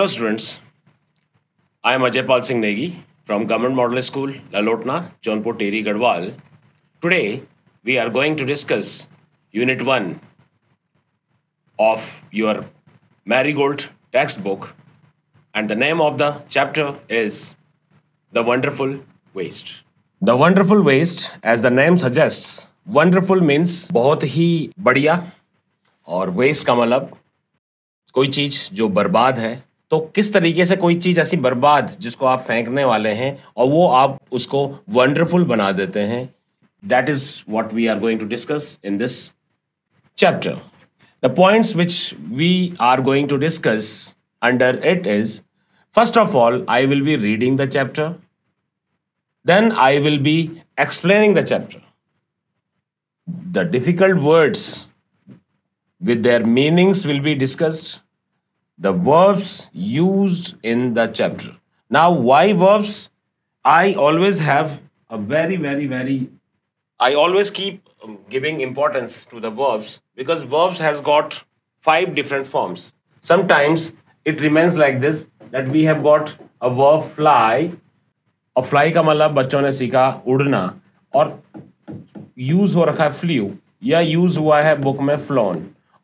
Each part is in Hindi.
Hello, students. I am Ajay Paul Singh Negi from Government Model School, Lalotna, Jaunpur, Teri, Gadwal. Today, we are going to discuss Unit 1 of your Marigold textbook, and the name of the chapter is The Wonderful Waste. The Wonderful Waste, as the name suggests, wonderful means बहुत ही बढ़िया और waste का मतलब कोई चीज जो बर्बाद है तो किस तरीके से कोई चीज़ ऐसी बर्बाद जिसको आप फेंकने वाले हैं और वो आप उसको वंडरफुल बना देते हैं that is what we are going to discuss in this chapter the point which we are going to discuss under it is first of all I will be reading the chapter then I will be explaining the chapter the difficult words with their meanings will be discussed the verbs used in the chapter. Now, why verbs? I always have a very, very, very, I always keep um, giving importance to the verbs because verbs has got five different forms. Sometimes it remains like this that we have got a verb fly. A fly का मतलब बच्चों ने सीखा उड़ना और use हो रखा flew फ्ल्यू या यूज हुआ है बुक में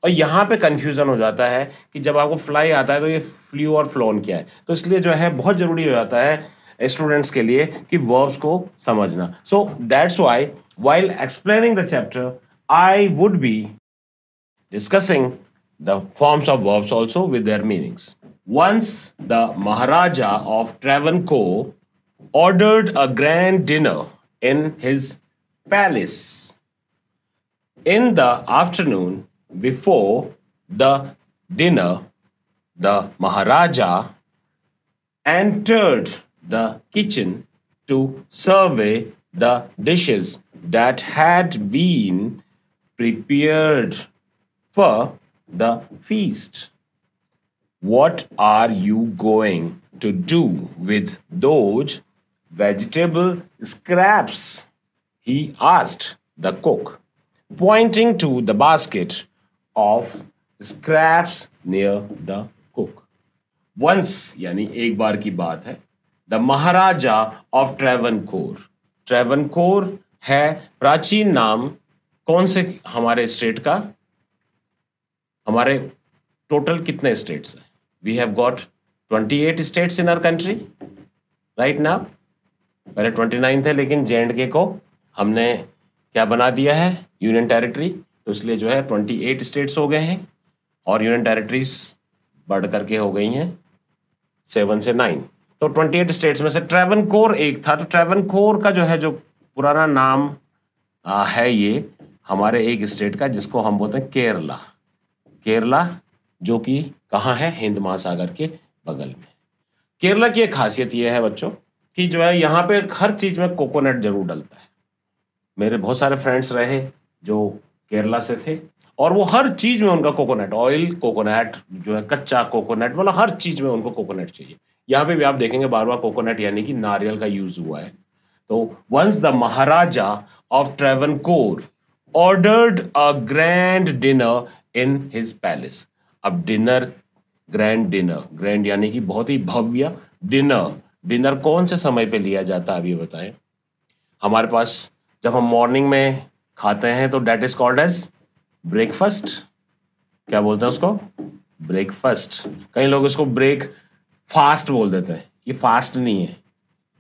और यहाँ पे कन्फ्यूज़न हो जाता है कि जब आपको फ्लाई आता है तो ये फ्लू और फ्लोन क्या है तो इसलिए जो है बहुत ज़रूरी हो जाता है स्टूडेंट्स के लिए कि वर्ब्स को समझना so that's why while explaining the chapter I would be discussing the forms of verbs also with their meanings once the Maharaja of Travancore ordered a grand dinner in his palace in the afternoon before the dinner, the Maharaja entered the kitchen to survey the dishes that had been prepared for the feast. What are you going to do with those vegetable scraps? He asked the cook, pointing to the basket of scraps near the cook once यानी एक बार की बात है the Maharaja of Travancore Travancore है प्राचीन नाम कौन से हमारे स्टेट का हमारे टोटल कितने स्टेट्स है we have got twenty eight states in our country right ना पहले ट्वेंटी नाइन थे लेकिन जे एंड के को हमने क्या बना दिया है यूनियन टेरिटरी तो इसलिए जो है ट्वेंटी एट स्टेट्स हो गए हैं और यूनियन टेरिटरीज बढ़ करके हो गई हैं सेवन से नाइन तो ट्वेंटी एट स्टेट्स में से ट्रेवन कोर एक था तो ट्रेवन कोर का जो है जो पुराना नाम आ, है ये हमारे एक स्टेट का जिसको हम बोलते हैं केरला केरला जो कि कहाँ है हिंद महासागर के बगल में केरला की एक खासियत यह है बच्चों कि जो है यहाँ पे हर चीज़ में कोकोनट जरूर डलता है मेरे बहुत सारे फ्रेंड्स रहे जो केरला से थे और वो हर चीज में उनका कोकोनट ऑयल कोकोनट जो है कच्चा कोकोनट मतलब हर चीज में उनको कोकोनट चाहिए यहाँ पे भी आप देखेंगे बार बार कोकोनट यानी कि नारियल का यूज हुआ है तो once the Maharaja of Travancore ordered a grand dinner in his palace अब डिनर ग्रैंड डिनर ग्रैंड यानी कि बहुत ही भव्य डिनर डिनर कौन से समय पे लिया जाता है अभी बताएं हमारे पास जब हम मॉर्निंग में खाते हैं तो that is called as breakfast क्या बोलते हैं उसको ब्रेकफास्ट कई लोग इसको ब्रेक फास्ट बोल देते हैं ये फास्ट नहीं है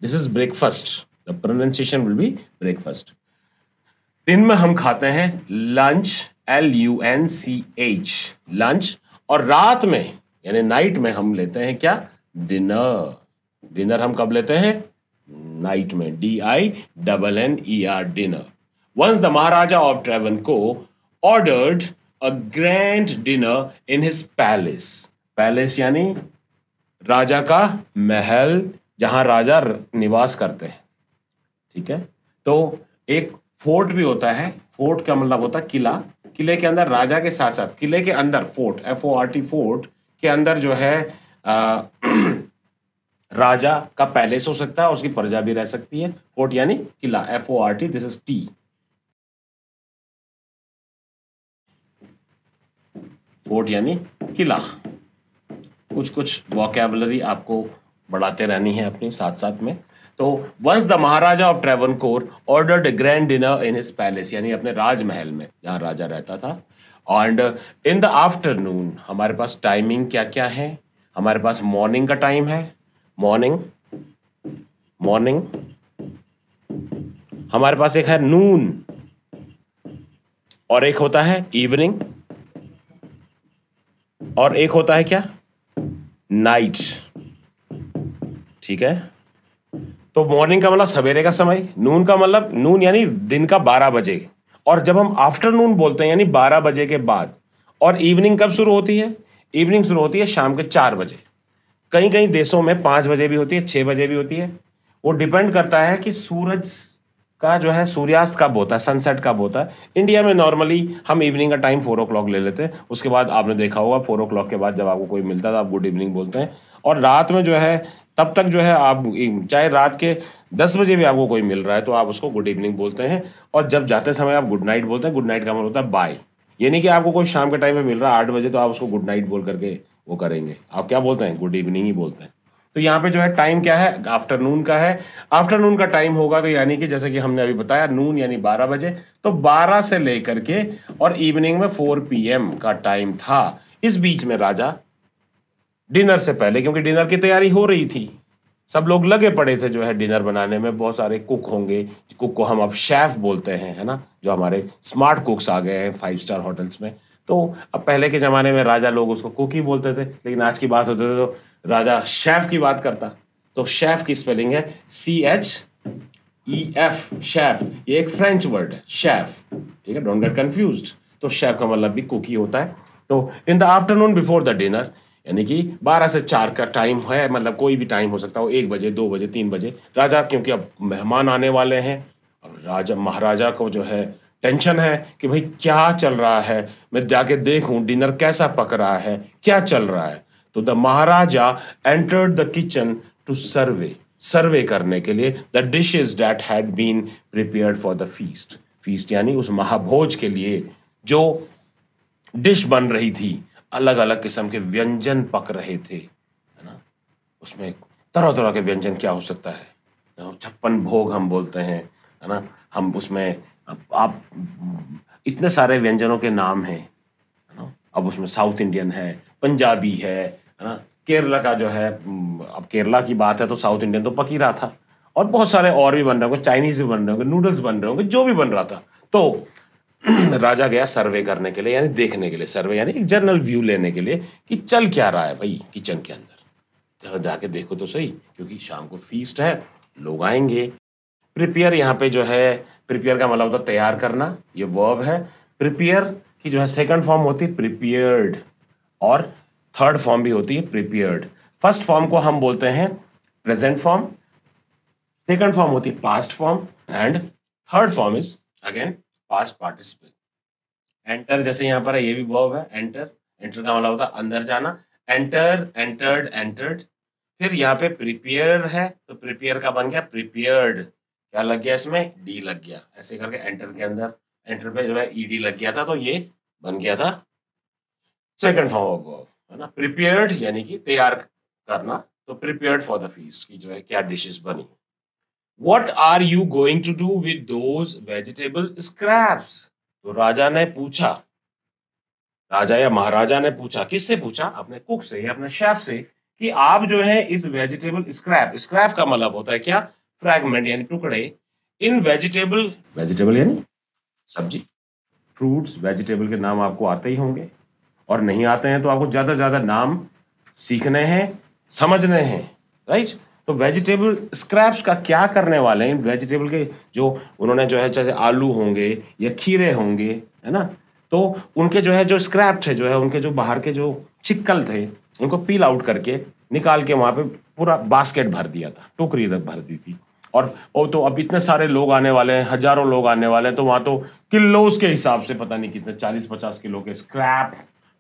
this is breakfast the pronunciation will be breakfast दिन में हम खाते हैं lunch L U N C H lunch और रात में यानी नाइट में हम लेते हैं क्या डिनर डिनर हम कब लेते हैं नाइट में D I double N E R dinner once the Maharaja of Travancore ordered a grand dinner in his palace. Palace यानी राजा का महल जहां राजा निवास करते हैं ठीक है तो एक फोर्ट भी होता है फोर्ट का मतलब होता है किला किले के अंदर राजा के साथ साथ किले के अंदर fort F O R T fort के अंदर जो है आ, राजा का पैलेस हो सकता है उसकी प्रजा भी रह सकती है फोर्ट यानी किला F O R T this is T fort यानी किला कुछ कुछ वॉकेबलरी आपको बढ़ाते रहनी है अपने साथ साथ में तो once the Maharaja of Travancore ordered grand dinner in his palace यानी अपने राजमहल में जहाँ राजा रहता था एंड इन द आफ्टरनून हमारे पास टाइमिंग क्या क्या है हमारे पास मॉर्निंग का टाइम है मॉर्निंग मॉर्निंग हमारे पास एक है नून और एक होता है इवनिंग और एक होता है क्या नाइट ठीक है तो मॉर्निंग का मतलब सवेरे का समय नून का मतलब नून यानी दिन का बारह बजे और जब हम आफ्टरनून बोलते हैं यानी बारह बजे के बाद और इवनिंग कब शुरू होती है इवनिंग शुरू होती है शाम के चार बजे कई कई देशों में पांच बजे भी होती है छह बजे भी होती है वो डिपेंड करता है कि सूरज का जो है सूर्यास्त कब होता है सनसेट कब होता है इंडिया में नॉर्मली हम इवनिंग का टाइम फोर ओ ले लेते हैं उसके बाद आपने देखा होगा फोर ओ के बाद जब आपको कोई मिलता है तो आप गुड इवनिंग बोलते हैं और रात में जो है तब तक जो है आप चाहे रात के दस बजे भी आपको कोई मिल रहा है तो आप उसको गुड इवनिंग बोलते हैं और जब जाते समय आप गुड नाइट बोलते हैं गुड नाइट का मतलब होता है बाय यानी कि आपको कोई शाम के टाइम में मिल रहा है आठ बजे तो आप उसको गुड नाइट बोल करके वो करेंगे आप क्या बोलते हैं गुड इवनिंग ही बोलते हैं तो यहाँ पे जो है टाइम क्या है आफ्टरनून का है आफ्टरनून का टाइम होगा तो यानी कि जैसे कि हमने अभी बताया नून यानी 12 बजे तो 12 से लेकर के और इवनिंग में 4 पीएम का टाइम था इस बीच में राजा डिनर से पहले क्योंकि डिनर की तैयारी हो रही थी सब लोग लगे पड़े थे जो है डिनर बनाने में बहुत सारे कुक होंगे कुक को हम अब शेफ बोलते हैं है ना जो हमारे स्मार्ट कुक्स आ गए हैं फाइव स्टार होटल्स में तो अब पहले के ज़माने में राजा लोग उसको कुक ही बोलते थे लेकिन आज की बात होते थे तो राजा शेफ की बात करता तो शेफ की स्पेलिंग है C H E F chef ये एक फ्रेंच वर्ड है शेफ ठीक है डोंट गेट कंफ्यूज तो शेफ का मतलब भी कुकी होता है तो in the afternoon before the dinner यानी कि 12 से 4 का टाइम है मतलब कोई भी टाइम हो सकता हो एक बजे दो बजे तीन बजे राजा क्योंकि अब मेहमान आने वाले हैं और राजा महाराजा को जो है टेंशन है कि भाई क्या चल रहा है मैं जाके देखूं डिनर कैसा पक रहा है क्या चल रहा है तो the Maharaja entered the kitchen to survey survey करने के लिए the dishes that had been prepare for the feast feast यानी उस महाभोज के लिए जो डिश बन रही थी अलग अलग किस्म के व्यंजन पक रहे थे है ना उसमें तरह तरह के व्यंजन क्या हो सकता है छप्पन भोग हम बोलते हैं है ना हम उसमें आप इतने सारे व्यंजनों के नाम हैं है ना अब उसमें साउथ इंडियन है पंजाबी है है ना केरला का जो है हम्म, अब केरला की बात है तो साउथ इंडियन तो पकी रहा था और बहुत सारे और भी बन रहे होंगे चाइनीज भी बन रहे होंगे नूडल्स बन रहे होंगे जो भी बन रहा था तो राजा गया सर्वे करने के लिए यानी देखने के लिए सर्वे यानी एक जनरल व्यू लेने के लिए कि चल क्या रहा है भाई किचन के अंदर चलो जाके देखो तो सही क्योंकि शाम को फीस्ट है लोग आएंगे प्रिपेयर यहाँ पे जो है प्रिपेयर का मतलब होता है तैयार करना ये वर्ब है प्रिपेयर की जो है सेकंड फॉर्म होती है प्रिपेयर्ड और थर्ड फॉर्म भी होती है प्रिपेयर्ड फर्स्ट फॉर्म को हम बोलते हैं प्रेजेंट फॉर्म सेकंड फॉर्म होती है past form and third form is again past participle enter जैसे यहां पर है ये भी वर्ब है एंटर एंटर का मतलब होता है अंदर जाना एंटर एंटर्ड एंटर्ड फिर यहाँ पे प्रिपेयर है तो प्रिपेयर का बन गया प्रिपेयर्ड क्या लग गया इसमें डी लग गया ऐसे करके एंटर के अंदर एंटर पे जो है ईडी e लग गया था तो ये बन गया था सेकंड फॉर्म ऑफ वर्ब है ना प्रिपेयर्ड यानी कि तैयार करना तो प्रिपेयर्ड फॉर द फीस्ट की जो है क्या डिशेस बनी what are you going to do with those vegetable scraps तो राजा ने पूछा राजा या महाराजा ने पूछा किससे पूछा अपने कुक से या अपने शेफ से कि आप जो है इस वेजिटेबल स्क्रैप स्क्रैप का मतलब होता है क्या फ्रैगमेंट यानी टुकड़े इन वेजिटेबल वेजिटेबल यानी सब्जी फ्रूट्स वेजिटेबल के नाम आपको आते ही होंगे और नहीं आते हैं तो आपको ज़्यादा से ज़्यादा नाम सीखने हैं समझने हैं राइट तो वेजिटेबल स्क्रैप्स का क्या करने वाले हैं वेजिटेबल के जो उन्होंने जो है जैसे आलू होंगे या खीरे होंगे है ना तो उनके जो है जो स्क्रैप थे जो है उनके जो बाहर के जो चिक्कल थे उनको पील आउट करके निकाल के वहाँ पे पूरा बास्केट भर दिया था टोकरी भर दी थी और वो तो अब इतने सारे लोग आने वाले हैं हजारों लोग आने वाले हैं तो वहाँ तो किलोज के हिसाब से पता नहीं कितने चालीस पचास किलो के स्क्रैप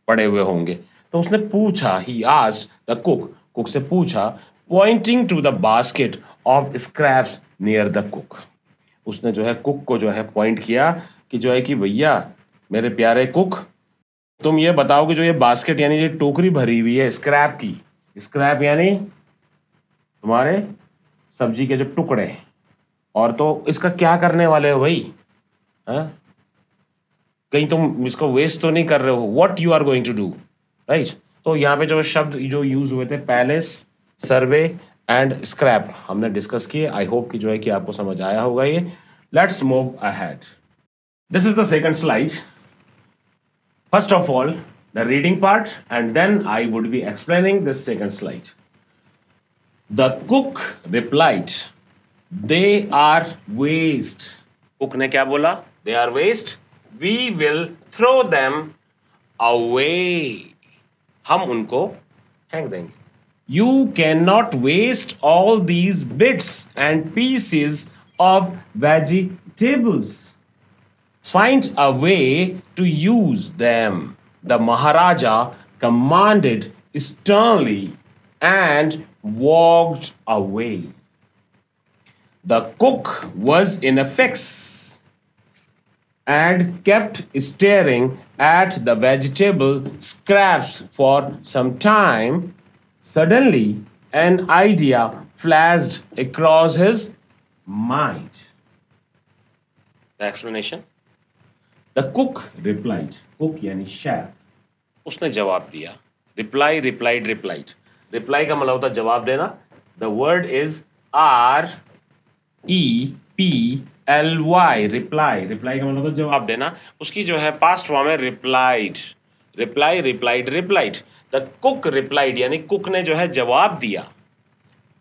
पड़े हुए होंगे तो उसने पूछा ही आज द कुक कुक से पूछा pointing to the basket of scraps near the cook उसने जो है कुक को जो है पॉइंट किया कि जो है कि भैया मेरे प्यारे कुक तुम ये बताओ कि जो ये बास्केट यानी ये टोकरी भरी हुई है स्क्रैप की स्क्रैप यानी तुम्हारे सब्जी के जो टुकड़े और तो इसका क्या करने वाले हो भाई हाँ कहीं तुम इसको वेस्ट तो नहीं कर रहे हो what you are going to do right तो यहाँ पे जो शब्द जो यूज हुए थे पैलेस सर्वे एंड स्क्रैप हमने डिस्कस किए आई होप कि जो है कि आपको समझ आया होगा ये let's move ahead this is the second slide first of all the reading part and then I would be explaining this second slide the cook replied they are waste cook ने क्या बोला they are waste we will throw them away. Hum unko hang denge. You cannot waste all these bits and pieces of vegetables. Find a way to use them. The Maharaja commanded sternly and walked away. The cook was in a fix and kept staring at the vegetable scraps for some time. Suddenly, an idea flashed across his mind. The explanation? The cook replied. Cook यानी chef. उसने जवाब दिया. Reply, replied, replied. Reply का मतलब होता जवाब देना. The word is R E P L Y reply reply का मतलब तो जवाब देना उसकी जो है पास्ट फॉर्म है replied reply replied replied the cook replied यानी कुक ने जो है जवाब दिया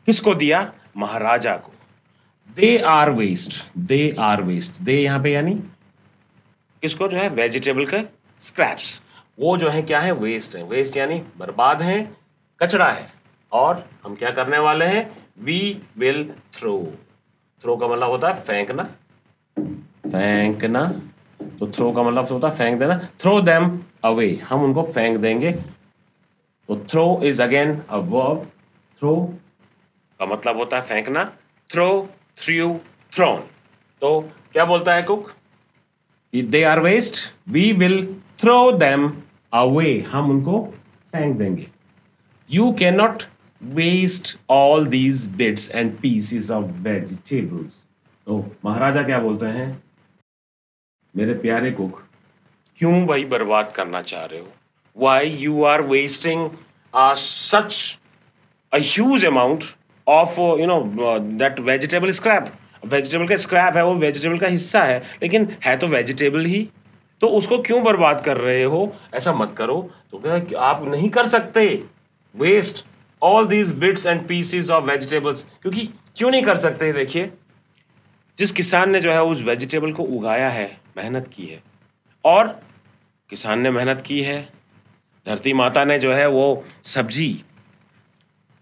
किसको दिया महाराजा को they are waste they are waste they यहाँ पे यानी किसको जो है वेजिटेबल के स्क्रैप्स वो जो है क्या है वेस्ट है वेस्ट यानी बर्बाद है कचरा है और हम क्या करने वाले हैं वी विल थ्रो थ्रो तो का मतलब होता है फेंकना फेंकना तो थ्रो का मतलब होता है फेंक देना थ्रो देम अवे हम उनको फेंक देंगे तो throw is again a verb throw का मतलब होता है फेंकना थ्रो थ्रू थ्रोन तो क्या बोलता है cook they are waste we will throw them away हम उनको फेंक देंगे you can not waste all these bits and pieces of vegetables तो महाराजा क्या बोलते हैं मेरे प्यारे कुक क्यों भाई बर्बाद करना चाह रहे हो why you are wasting such as amount of you know that vegetable scrap vegetable का स्क्रैप है वो वेजिटेबल का हिस्सा है लेकिन है तो वेजिटेबल ही तो उसको क्यों बर्बाद कर रहे हो ऐसा मत करो तो आप नहीं कर सकते waste all these bits and pieces of vegetables क्योंकि क्यों नहीं कर सकते देखिए जिस किसान ने जो है उस वेजिटेबल को उगाया है मेहनत की है और किसान ने मेहनत की है धरती माता ने जो है वो सब्जी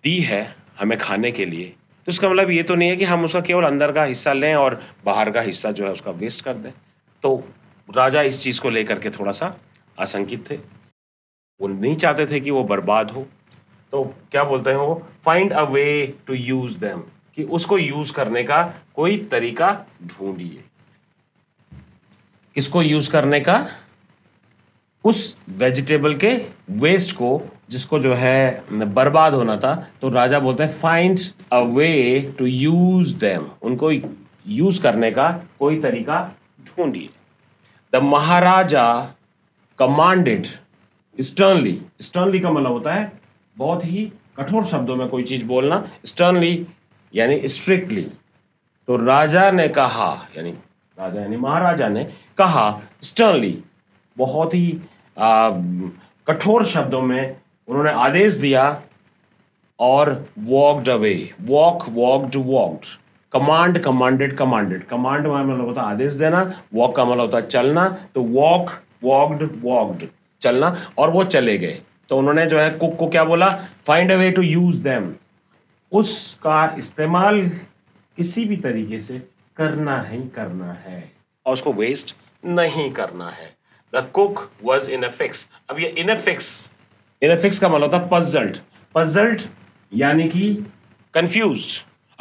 दी है हमें खाने के लिए तो उसका मतलब ये तो नहीं है कि हम उसका केवल अंदर का हिस्सा लें और बाहर का हिस्सा जो है उसका वेस्ट कर दें तो राजा इस चीज़ को लेकर के थोड़ा सा आशंकित थे वो नहीं चाहते थे कि वो बर्बाद हो तो क्या बोलते हैं वो find a way to use them कि उसको यूज करने का कोई तरीका ढूंढिए किसको यूज करने का उस वेजिटेबल के वेस्ट को जिसको जो है बर्बाद होना था तो राजा बोलते हैं find a way to use them उनको यूज करने का कोई तरीका ढूंढिए the maharaja commanded sternly sternly का मतलब होता है बहुत ही कठोर शब्दों में कोई चीज बोलना स्टर्नली यानी स्ट्रिक्टली तो राजा ने कहा यानी राजा यानी महाराजा ने कहा स्टर्नली बहुत ही कठोर शब्दों में उन्होंने आदेश दिया और walked away walk walked walked command commanded commanded command का मतलब होता आदेश देना वॉक का मतलब होता चलना तो वॉक वॉकड वॉकड चलना और वो चले गए तो उन्होंने जो है कुक को क्या बोला find a way to use them उसका इस्तेमाल किसी भी तरीके से करना ही करना है और उसको वेस्ट नहीं करना है the cook was in a fix अब ये इन फिक्स इन फिक्स का मतलब होता पजल्ट पजल्ट यानी कि कंफ्यूज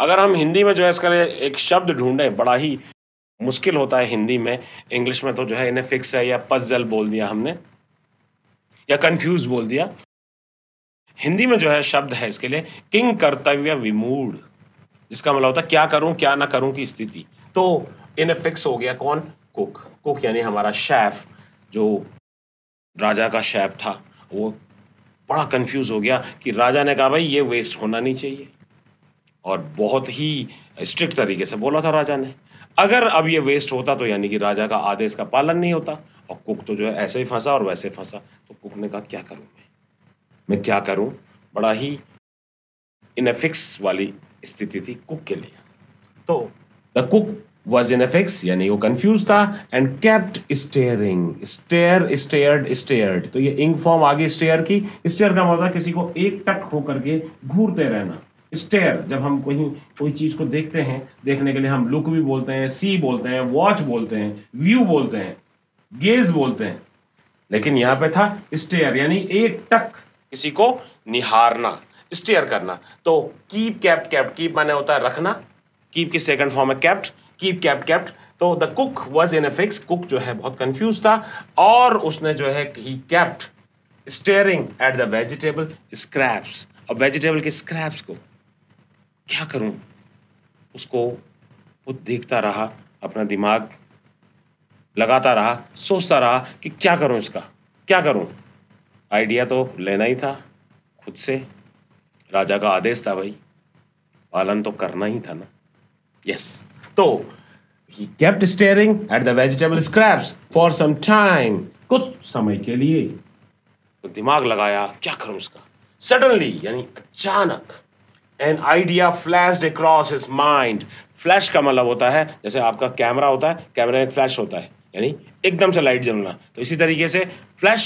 अगर हम हिंदी में जो है इसका एक शब्द ढूंढे बड़ा ही मुश्किल होता है हिंदी में इंग्लिश में तो जो है इन्हें फिक्स है या पजल बोल दिया हमने या कंफ्यूज बोल दिया हिंदी में जो है शब्द है इसके लिए किंग कर्तव्य विमूड जिसका मतलब होता है क्या करूं क्या ना करूं की स्थिति तो इन फिक्स हो गया कौन कुक कुक यानी हमारा शेफ जो राजा का शेफ था वो बड़ा कंफ्यूज हो गया कि राजा ने कहा भाई ये वेस्ट होना नहीं चाहिए और बहुत ही स्ट्रिक्ट तरीके से बोला था राजा ने अगर अब ये वेस्ट होता तो यानी कि राजा का आदेश का पालन नहीं होता और कुक तो जो है ऐसे ही फंसा और वैसे फंसा तो कुक ने कहा क्या करूँ मैं मैं क्या करूँ बड़ा ही इनफिक्स वाली स्थिति थी कुक के लिए तो the cook was in a fix यानी वो कंफ्यूज था and kept staring stare stared stared तो ये इंग फॉर्म आगे स्टेयर की स्टेयर का मतलब किसी को एक टक होकर के घूरते रहना स्टेयर जब हम कहीं कोई चीज़ को देखते हैं देखने के लिए हम लुक भी बोलते हैं सी बोलते हैं वॉच बोलते हैं व्यू बोलते हैं गेज बोलते हैं लेकिन यहां पे था स्टेयर यानी एक टक किसी को निहारना स्टेयर करना तो कीप कैप्ट कैप्ट कीप माने होता है रखना कीप की सेकंड फॉर्म है कैप्ट कीप कैप्ट कैप्ट तो the cook was in a fix cook जो है बहुत कंफ्यूज था और उसने जो है he kept staring at the vegetable scraps और वेजिटेबल के स्क्रैप्स को क्या करूं उसको वो देखता रहा अपना दिमाग लगाता रहा सोचता रहा कि क्या करूं इसका क्या करूं आइडिया तो लेना ही था खुद से राजा का आदेश था भाई पालन तो करना ही था ना यस तो he kept staring at the vegetable scraps for some time कुछ समय के लिए तो दिमाग लगाया क्या करूं इसका सडनली यानी अचानक an idea flash across his mind flash का मतलब होता है जैसे आपका कैमरा होता है कैमरे में फ्लैश होता है यानी एकदम से लाइट जलना तो इसी तरीके से फ्लैश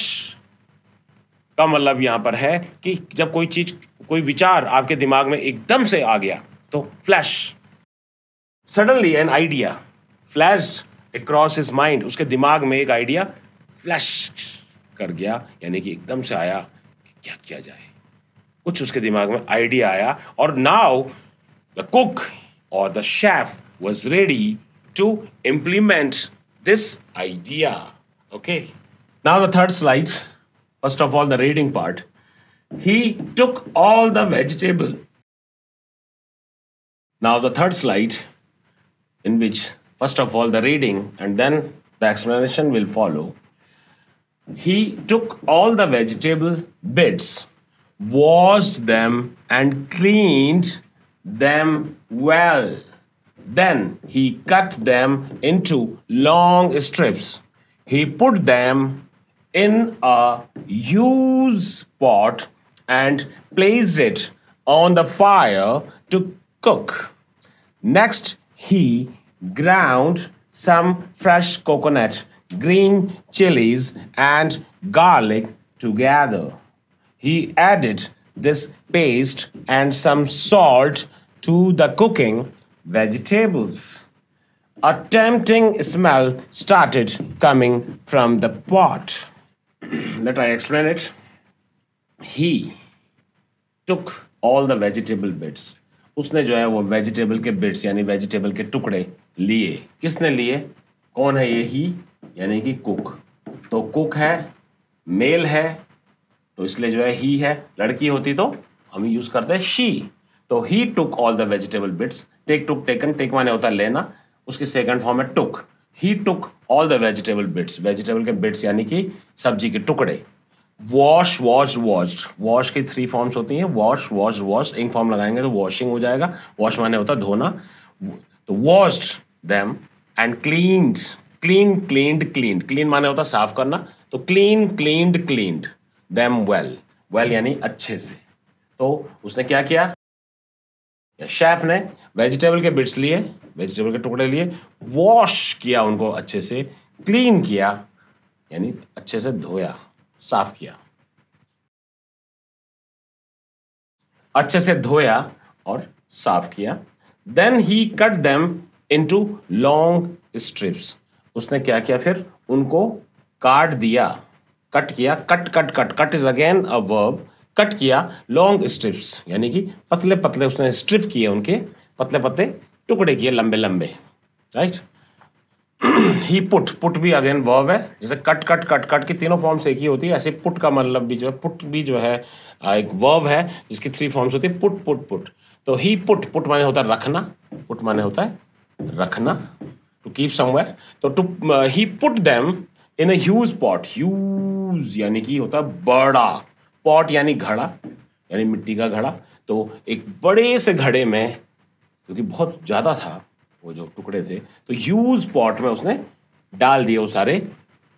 का मतलब यहां पर है कि जब कोई चीज़ कोई विचार आपके दिमाग में एकदम से आ गया तो flash suddenly an idea flash across his mind उसके दिमाग में एक आइडिया फ्लैश कर गया यानी कि एकदम से आया कि क्या किया जाए कुछ उसके दिमाग में आइडिया आया और नाउ द कुक और the chef was ready to implement this idea. Okay. Now the third slide. First of all, the reading part. He took all the vegetable. Now the third slide, in which first of all the reading and then the explanation will follow. He took all the vegetable bits, washed them and cleaned them well. Then he cut them into long strips. He put them in a huge pot and placed it on the fire to cook. Next, he ground some fresh coconut, green chilies, and garlic together. He added this paste and some salt to the cooking vegetables. A tempting smell started coming from the pot. Let I explain it. He took all the vegetable bits. उसने जो है वो वेजिटेबल के बिट्स यानी वेजिटेबल के टुकड़े लिए किसने लिए कौन है ये ही यानी कि कुक तो कुक है मेल है तो इसलिए जो है ही है लड़की होती तो हम यूज़ करते हैं शी तो he took all the vegetable bits take took taken take माने होता है लेना उसकी सेकंड फॉर्म है took he took all the vegetable bits vegetable के बिट्स यानी कि सब्जी के टुकड़े वॉश वॉश वॉश वॉश की थ्री फॉर्म्स होती हैं वॉश वॉश वॉश इंग फॉर्म लगाएंगे तो वॉशिंग हो जाएगा वॉश माने होता है धोना तो wash them and cleaned clean cleaned clean clean माने होता साफ करना तो clean cleaned cleaned them well well यानी अच्छे से तो उसने क्या किया शेफ ने वेजिटेबल के बिट्स लिए वेजिटेबल के टुकड़े लिए वॉश किया उनको अच्छे से क्लीन किया यानी अच्छे से धोया साफ किया अच्छे से धोया और साफ किया then he cut them to long strips उसने क्या किया फिर उनको काट दिया कट किया cut cut cut cut is again a verb cut किया लॉन्ग स्ट्रिप्स यानी कि पतले पतले उसने स्ट्रिप किए उनके पतले पतले टुकड़े किए लंबे लंबे राइट ही पुट पुट भी अगेन वर्ब है जैसे कट कट कट कट की तीनों फॉर्म्स एक ही होती है ऐसे पुट का मतलब भी जो है पुट भी जो है एक वर्ब है जिसकी थ्री फॉर्म्स होती है पुट पुट पुट तो ही पुट पुट माने होता है रखना पुट माने होता है रखना टू कीप समवेयर तो to he put them in a huge pot huge यानी कि होता है बड़ा पॉट यानी घड़ा यानी मिट्टी का घड़ा तो एक बड़े से घड़े में क्योंकि बहुत ज़्यादा था वो जो टुकड़े थे तो यूज पॉट में उसने डाल दिए वो सारे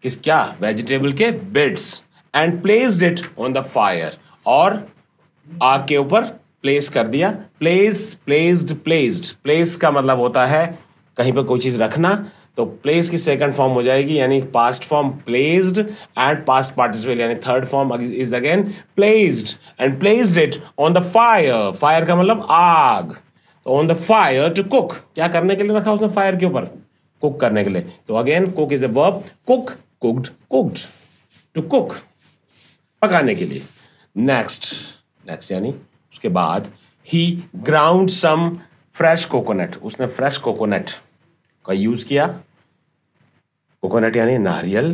किस क्या वेजिटेबल के bits and placed it on the fire और आग के ऊपर प्लेस कर दिया प्लेस प्लेस्ड प्लेस्ड प्लेस का मतलब होता है कहीं पर कोई चीज़ रखना तो प्लेस की सेकंड फॉर्म हो जाएगी यानी past form placed and past participate यानी third form is again placed and placed it on the fire fire का मतलब आग तो on the fire to cook क्या करने के लिए रखा उसने फायर के ऊपर कुक करने के लिए तो again cook is a verb cook cooked cooked to cook पकाने के लिए नेक्स्ट नेक्स्ट यानी उसके बाद he ground some fresh coconut उसने फ्रेश कोकोनट का यूज़ किया कोकोनट यानी नारियल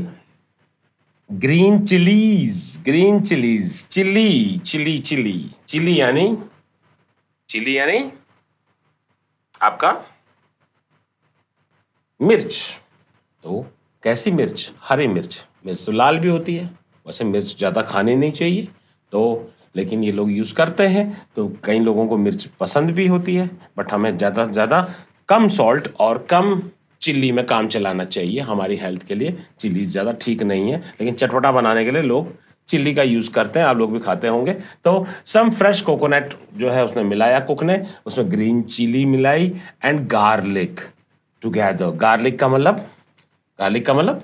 green chillies green chillies chilli chilli chilli chilli यानी चिली यानी आपका मिर्च तो कैसी मिर्च हरी मिर्च मिर्च तो लाल भी होती है वैसे मिर्च ज़्यादा खाने नहीं चाहिए तो लेकिन ये लोग यूज़ करते हैं तो कई लोगों को मिर्च पसंद भी होती है बट हमें ज़्यादा से ज़्यादा कम सॉल्ट और कम चिल्ली में काम चलाना चाहिए हमारी हेल्थ के लिए चिल्ली ज़्यादा ठीक नहीं है लेकिन चटपटा बनाने के लिए लोग चिल्ली का यूज़ करते हैं आप लोग भी खाते होंगे तो सम फ्रेश कोकोनट जो है उसने मिलाया कुक ने उसमें ग्रीन चिली मिलाई एंड गार्लिक टुगेदर गार्लिक का मतलब गार्लिक का मतलब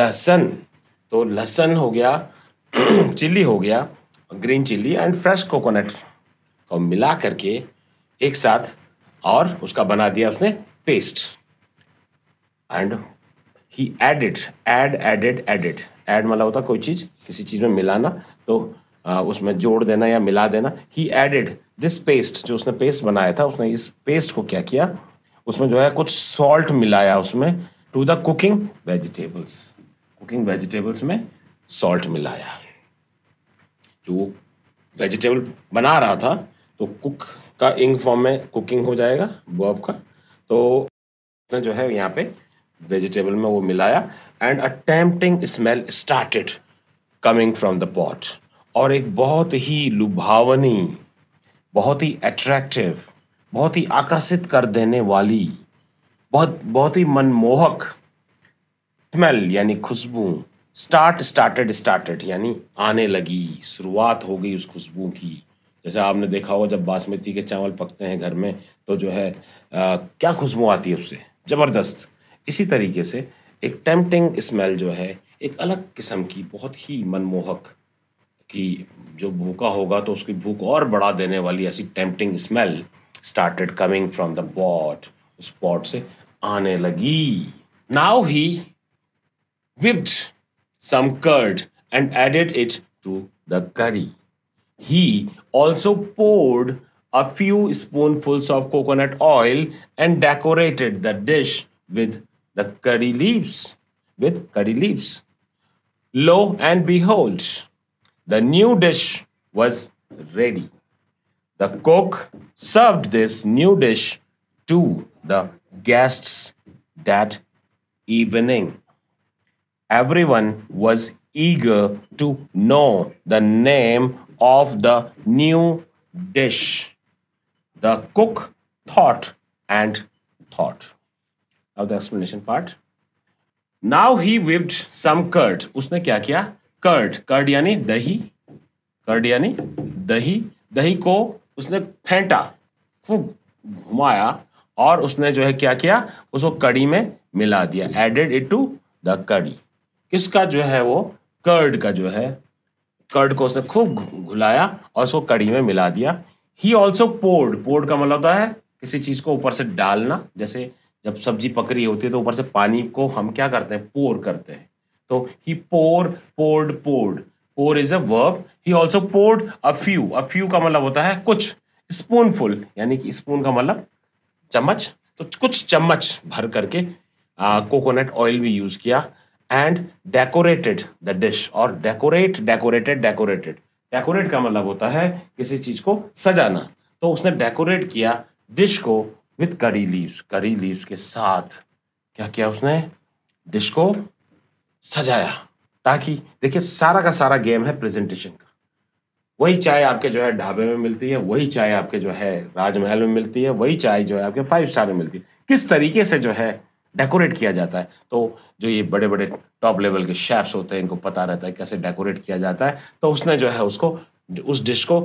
लहसन तो लहसन हो गया चिल्ली हो गया green chilli and fresh coconut को मिला करके एक साथ और उसका बना दिया उसने paste and he added add added added add मतलब होता कोई चीज़ किसी चीज़ में मिलाना तो आ, उसमें जोड़ देना या मिला देना ही एडिड दिस पेस्ट जो उसने पेस्ट बनाया था उसने इस पेस्ट को क्या किया उसमें जो है कुछ सॉल्ट मिलाया उसमें to the cooking vegetables cooking vegetables में सॉल्ट मिलाया जो वो वेजिटेबल बना रहा था तो कुक का इंग फॉर्म में कुकिंग हो जाएगा बॉब का तो उसने जो है यहाँ पे वेजिटेबल में वो मिलाया and a smell started coming from the pot और एक बहुत ही लुभावनी बहुत ही अट्रैक्टिव बहुत ही आकर्षित कर देने वाली बहुत बहुत ही मनमोहक स्मेल यानी खुशबू स्टार्ट स्टार्टेड स्टार्टेड यानी आने लगी शुरुआत हो गई उस खुशबू की जैसे आपने देखा होगा जब बासमती के चावल पकते हैं घर में तो जो है आ, क्या खुशबू आती है उससे ज़बरदस्त इसी तरीके से एक टेम्पटिंग स्मेल जो है एक अलग किस्म की बहुत ही मनमोहक कि जो भूखा होगा तो उसकी भूख और बढ़ा देने वाली ऐसी tempting smell started coming from the pot उस पॉट से आने लगी now he whipped some curd and added it to the curry he also poured a few spoonfuls of coconut oil and decorated the dish with the curry leaves with curry leaves. Lo and behold, the new dish was ready. The cook served this new dish to the guests that evening. Everyone was eager to know the name of the new dish. The cook thought and thought. of the explanation part. Now he whipped some curd. उसने क्या किया Curd. Curd यानी दही Curd यानी दही दही को उसने फेंटा खूब घुमाया और उसने जो है क्या किया उसको कड़ी में मिला दिया एडेड इट टू द कड़ी किसका जो है वो कर्ड का जो है कर्ड को उसने खूब घुलाया और उसको कड़ी में मिला दिया ही ऑल्सो पोर्ड पोर्ड का मतलब होता है किसी चीज को ऊपर से डालना जैसे जब सब्जी पक रही होती है तो ऊपर से पानी को हम क्या करते हैं पोर करते हैं तो he pour poured poured pour is a verb he also poured a few a few का मतलब होता है कुछ स्पूनफुल यानी कि स्पून का मतलब चम्मच तो कुछ चम्मच भर करके कोकोनट ऑयल भी यूज किया एंड डेकोरेटेड द डिश और डेकोरेट डेकोरेटेड डेकोरेटेड डेकोरेट का मतलब होता है किसी चीज को सजाना तो उसने डेकोरेट किया डिश को with curry leaves curry leaves के साथ क्या किया उसने डिश को सजाया ताकि देखिए सारा का सारा गेम है प्रेजेंटेशन का वही चाय आपके जो है ढाबे में मिलती है वही चाय आपके जो है राजमहल में मिलती है वही चाय जो है आपके फाइव स्टार में मिलती है किस तरीके से जो है डेकोरेट किया जाता है तो जो ये बड़े बड़े टॉप लेवल के शेफ्स होते हैं इनको पता रहता है कैसे डेकोरेट किया जाता है तो उसने जो है उसको उस डिश को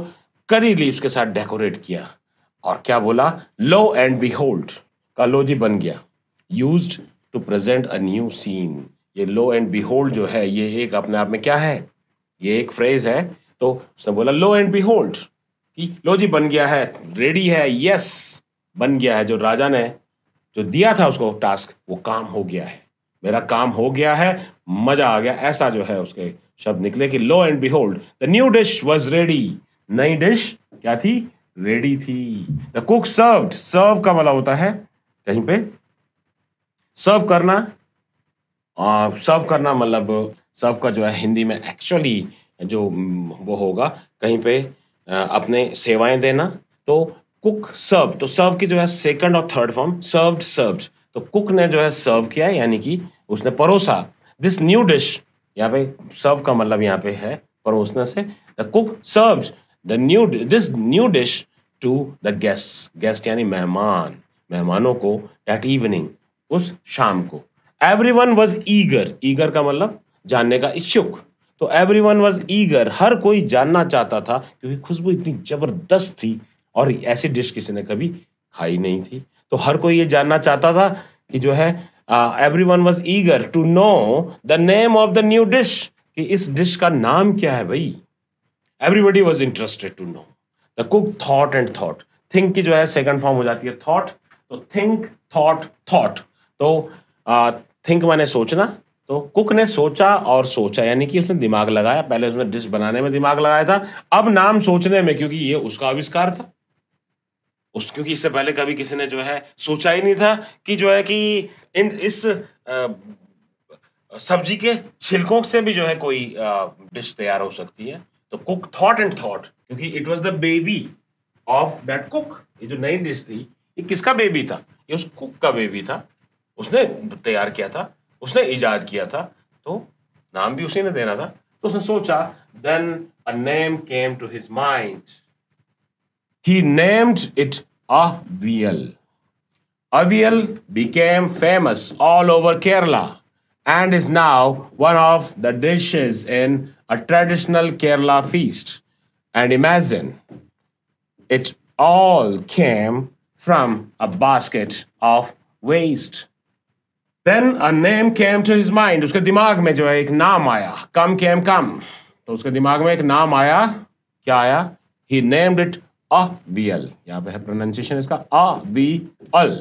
करी लीव्स के साथ डेकोरेट किया और क्या बोला लो एंड बी होल्ड का लो जी बन गया use to present a new scene ये लो एंड बी होल्ड जो है ये एक अपने आप में क्या है ये एक फ्रेज है तो उसने बोला लो एंड बी होल्ड कि लो जी बन गया है रेडी है यस बन गया है जो राजा ने जो दिया था उसको टास्क वो काम हो गया है मेरा काम हो गया है मजा आ गया ऐसा जो है उसके शब्द निकले कि lo and behold the new dish was ready नई डिश क्या थी रेडी थी द कुक सर्व सर्व का वाला होता है कहीं पे सर्व करना सर्व करना मतलब सर्व का जो है हिंदी में एक्चुअली जो हम्म, वो होगा कहीं पे अपने सेवाएं देना तो कुक सर्व तो सर्व की जो है सेकंड और थर्ड फॉर्म सर्व्ड सर्व्ड तो कुक ने जो है सर्व किया यानी कि उसने परोसा दिस न्यू डिश यहाँ पे सर्व का मतलब यहाँ पे है परोसने से the cook serve the new this new dish to the guest guest यानी मेहमान मेहमानों को डेट इवनिंग उस शाम को everyone was eager eager का मतलब जानने का इच्छुक तो एवरी वन वॉज ईगर हर कोई जानना चाहता था क्योंकि खुशबू इतनी जबरदस्त थी और ऐसी डिश किसी ने कभी खाई नहीं थी तो हर कोई ये जानना चाहता था कि जो है everyone was eager to know the name of the new dish कि इस डिश का नाम क्या है भाई everybody was interested to know the cook thought and thought think की जो है सेकंड फॉर्म हो जाती है थॉट तो थिंक थॉट थॉट तो थिंक माने सोचना तो कुक ने सोचा और सोचा यानी कि उसने दिमाग लगाया पहले उसने डिश बनाने में दिमाग लगाया था अब नाम सोचने में क्योंकि ये उसका आविष्कार था उस क्योंकि इससे पहले कभी किसी ने जो है सोचा ही नहीं था कि जो है कि इन इस सब्जी के छिलकों से भी जो है कोई डिश तैयार हो सकती है तो कुक थॉट एंड थॉट क्योंकि it was the baby of that cook ये जो नई डिश थी ये किसका बेबी था ये उस कुक का बेबी था उसने तैयार किया था उसने इजाद किया था तो नाम भी उसी ने देना था तो उसने सोचा then a name came to his mind he named it aviyal aviyal became famous all over Kerala and is now one of the dishes in a traditional Kerala feast. And imagine it all came from a basket of waste. Then a name came to his mind उसके दिमाग में जो है एक नाम आया कम केम कम तो उसके दिमाग में एक नाम आया क्या आया ही नेम्ड इट अ अल यहाँ पे है प्रोनाउंसिएशन इसका अ अल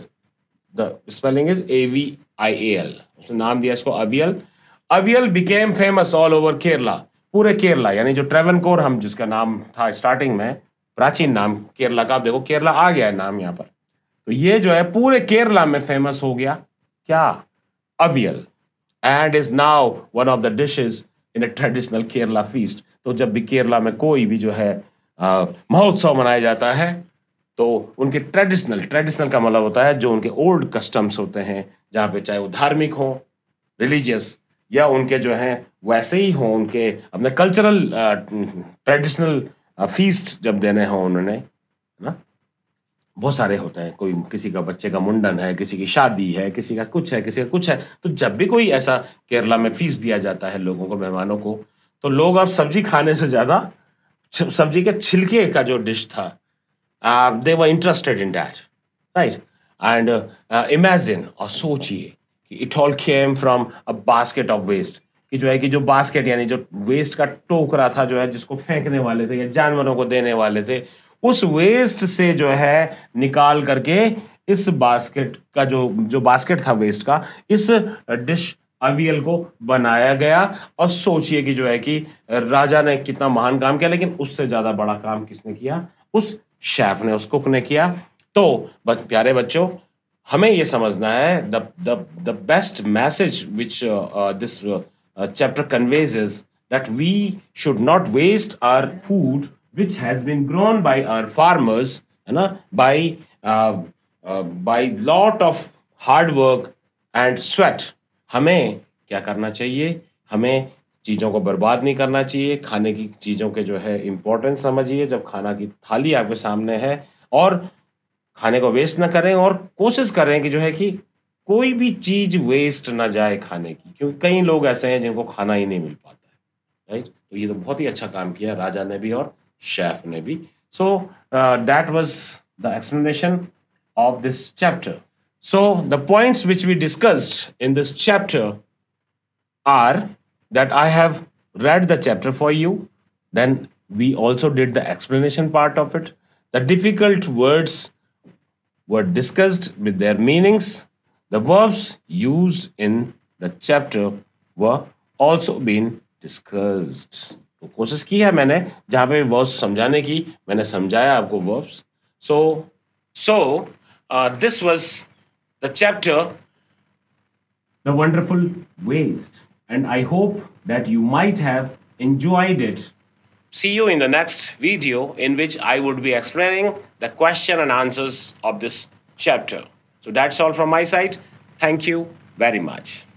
the spelling is A V I A L उसने नाम दिया इसको aviyal aviyal became famous all over Kerala पूरे केरला यानी जो ट्रेवन कोर हम जिसका नाम था स्टार्टिंग में प्राचीन नाम केरला का आप देखो केरला आ गया है नाम यहाँ पर तो ये जो है पूरे केरला में फेमस हो गया क्या aviyal and is now one of the dishes in a traditional Kerala feast तो जब भी केरला में कोई भी जो है महोत्सव मनाया जाता है तो उनके ट्रेडिशनल ट्रेडिशनल का मतलब होता है जो उनके ओल्ड कस्टम्स होते हैं जहाँ पे चाहे वो धार्मिक हो रिलीजियस या उनके जो हैं वैसे ही हों उनके अपने कल्चरल ट्रेडिशनल फीस्ट जब देने हों उन्होंने है ना बहुत सारे होते हैं कोई किसी का बच्चे का मुंडन है किसी की शादी है किसी का कुछ है किसी का कुछ है तो जब भी कोई ऐसा केरला में फीस दिया जाता है लोगों को मेहमानों को तो लोग अब सब्जी खाने से ज़्यादा सब्जी के छिलके का जो डिश था they were interested in that right and imagine और सोचिए it all came from a basket of waste कि जो है कि जो बास्केट यानी जो वेस्ट का टोकरा था जो है जिसको फेंकने वाले थे या जानवरों को देने वाले थे उस वेस्ट से जो है निकाल करके इस बास्केट का जो जो बास्केट था वेस्ट का इस डिश अवियल को बनाया गया और सोचिए कि जो है कि राजा ने कितना महान काम किया लेकिन उससे ज्यादा बड़ा काम किसने किया उस शेफ ने उस कुक ने किया तो प्यारे बच्चों हमें ये समझना है the the the best message which this chapter conveys is that we should not waste our food which has been grown by our farmers है ना by by lot of hard work and sweat हमें क्या करना चाहिए हमें चीज़ों को बर्बाद नहीं करना चाहिए खाने की चीज़ों के जो है इम्पोर्टेंस समझिए जब खाना की थाली आपके सामने है और खाने को वेस्ट ना करें और कोशिश करें कि जो है कि कोई भी चीज वेस्ट ना जाए खाने की क्योंकि कई लोग ऐसे हैं जिनको खाना ही नहीं मिल पाता है राइट तो ये तो बहुत ही अच्छा काम किया राजा ने भी और शेफ ने भी so that was the explanation of this chapter so the points which we discussed in this chapter are that I have read the chapter for you then we also did the explanation part of it the difficult words were discussed with their meanings. The verbs used in the chapter were also been discussed. तो कोशिश की है मैंने verbs समझाने की मैंने समझाया आपको verbs. So, so uh, this was the chapter, the wonderful waste, and I hope that you might have enjoyed it. See you in the next video in which I would be explaining the question and answers of this chapter. So that's all from my side. Thank you very much.